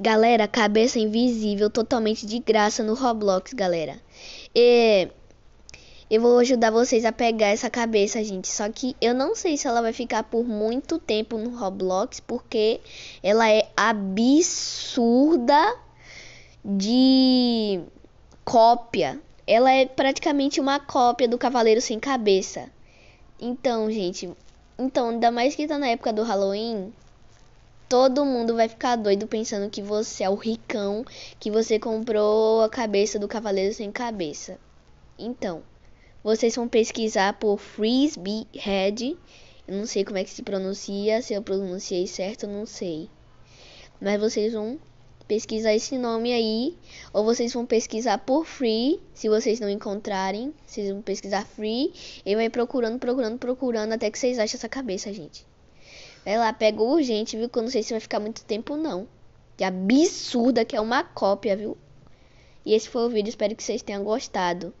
Galera, cabeça invisível totalmente de graça no Roblox, galera. E eu vou ajudar vocês a pegar essa cabeça, gente. Só que eu não sei se ela vai ficar por muito tempo no Roblox, porque ela é absurda de cópia. Ela é praticamente uma cópia do Cavaleiro Sem Cabeça. Então, gente. Então, ainda mais que tá na época do Halloween, Todo mundo vai ficar doido pensando que você é o ricão, que você comprou a cabeça do cavaleiro sem cabeça. Então, vocês vão pesquisar por Frisbee Head. Eu não sei como é que se pronuncia, se eu pronunciei certo, eu não sei. Mas vocês vão pesquisar esse nome aí, ou vocês vão pesquisar por free, se vocês não encontrarem, vocês vão pesquisar free e vai procurando, procurando, procurando até que vocês achem essa cabeça, gente. Ela pega urgente, viu? Que eu não sei se vai ficar muito tempo, não. Que absurda que é uma cópia, viu? E esse foi o vídeo. Espero que vocês tenham gostado.